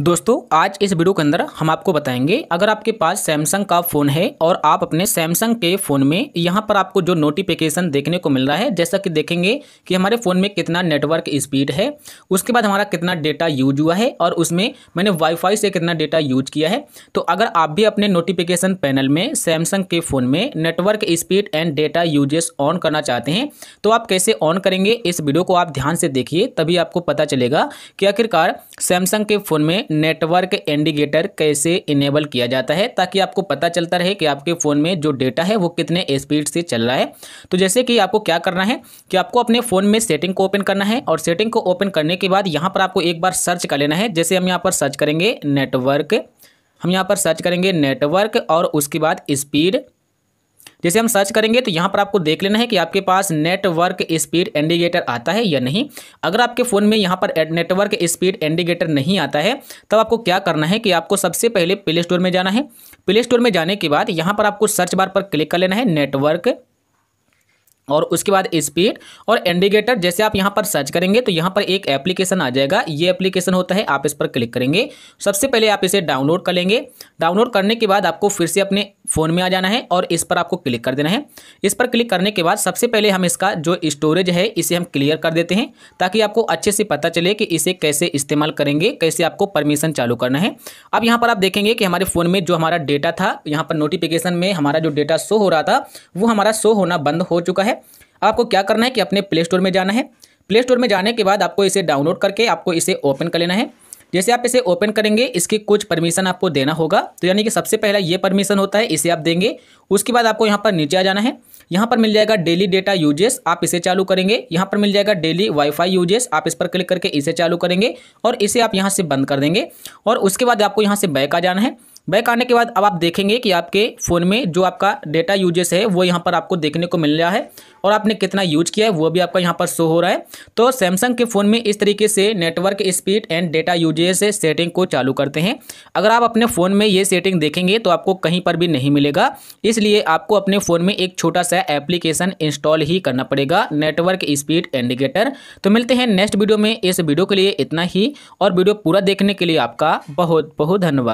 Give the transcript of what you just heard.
दोस्तों आज इस वीडियो के अंदर हम आपको बताएंगे अगर आपके पास सैमसंग का फ़ोन है और आप अपने सैमसंग के फ़ोन में यहाँ पर आपको जो नोटिफिकेशन देखने को मिल रहा है जैसा कि देखेंगे कि हमारे फ़ोन में कितना नेटवर्क स्पीड है उसके बाद हमारा कितना डेटा यूज हुआ है और उसमें मैंने वाईफाई से कितना डेटा यूज किया है तो अगर आप भी अपने नोटिफिकेशन पैनल में सैमसंग के फ़ोन में network speed and data usage on करना चाहते हैं तो आप कैसे ऑन करेंगे इस वीडियो को आप ध्यान से देखिए तभी आपको पता चलेगा कि आखिरकार सैमसंग के फ़ोन में नेटवर्क इंडिकेटर कैसे इनेबल किया जाता है ताकि आपको पता चलता रहे कि आपके फ़ोन में जो डेटा है वो कितने स्पीड से चल रहा है तो जैसे कि आपको क्या करना है कि आपको अपने फ़ोन में सेटिंग को ओपन करना है और सेटिंग को ओपन करने के बाद यहाँ पर आपको एक बार सर्च कर लेना है जैसे हम यहाँ पर सर्च करेंगे नेटवर्क हम यहाँ पर सर्च करेंगे नेटवर्क और उसके बाद स्पीड जैसे हम सर्च करेंगे तो यहाँ पर आपको देख लेना है कि आपके पास नेटवर्क स्पीड इंडिकेटर आता है या नहीं अगर आपके फ़ोन में यहाँ पर नेटवर्क स्पीड इंडिकेटर नहीं आता है तब आपको क्या करना है कि आपको सबसे पहले प्ले स्टोर में जाना है प्ले स्टोर में जाने के बाद यहाँ पर आपको सर्च बार पर क्लिक कर लेना है नेटवर्क और उसके बाद स्पीड और इंडिकेटर जैसे आप यहाँ पर सर्च करेंगे तो यहाँ पर एक एप्लीकेशन आ जाएगा ये एप्लीकेशन होता है आप इस पर क्लिक करेंगे सबसे पहले आप इसे डाउनलोड कर लेंगे डाउनलोड करने के बाद आपको फिर से अपने फ़ोन में आ जाना है और इस पर आपको क्लिक कर देना है इस पर क्लिक करने के बाद सबसे पहले हम इसका जो स्टोरेज है इसे हम क्लियर कर देते हैं ताकि आपको अच्छे से पता चले कि इसे कैसे इस्तेमाल करेंगे कैसे आपको परमिशन चालू करना है अब यहाँ पर आप देखेंगे कि हमारे फ़ोन में जो हमारा डेटा था यहाँ पर नोटिफिकेशन में हमारा जो डेटा शो हो रहा था वो हमारा शो होना बंद हो चुका है है आपको क्या करना है कि अपने प्ले स्टोर में जाना है प्ले स्टोर में जाने के बाद आपको इसे डाउनलोड करके आपको इसे ओपन कर लेना है जैसे आप इसे ओपन करेंगे इसकी कुछ परमिशन आपको देना होगा तो यानी कि सबसे पहला ये परमिशन होता है इसे आप देंगे उसके बाद आपको यहाँ पर नीचे आ जाना है यहाँ पर मिल जाएगा डेली डेटा यूजेस आप इसे चालू करेंगे यहाँ पर मिल जाएगा डेली वाईफाई यूजेस आप इस पर क्लिक करके इसे चालू करेंगे और इसे आप यहाँ से बंद कर देंगे और उसके बाद आपको यहाँ से बैक आ जाना है बैक आने के बाद अब आप देखेंगे कि आपके फ़ोन में जो आपका डेटा यूजेस है वो यहाँ पर आपको देखने को मिल रहा है और आपने कितना यूज किया है वो भी आपका यहाँ पर शो हो रहा है तो सैमसंग के फ़ोन में इस तरीके से network speed and data uses से सेटिंग को चालू करते हैं अगर आप अपने फ़ोन में ये सेटिंग देखेंगे तो आपको कहीं पर भी नहीं मिलेगा इसलिए आपको अपने फ़ोन में एक छोटा सा एप्लीकेशन इंस्टॉल ही करना पड़ेगा नेटवर्क स्पीड इंडिकेटर तो मिलते हैं नेक्स्ट वीडियो में इस वीडियो के लिए इतना ही और वीडियो पूरा देखने के लिए आपका बहुत बहुत धन्यवाद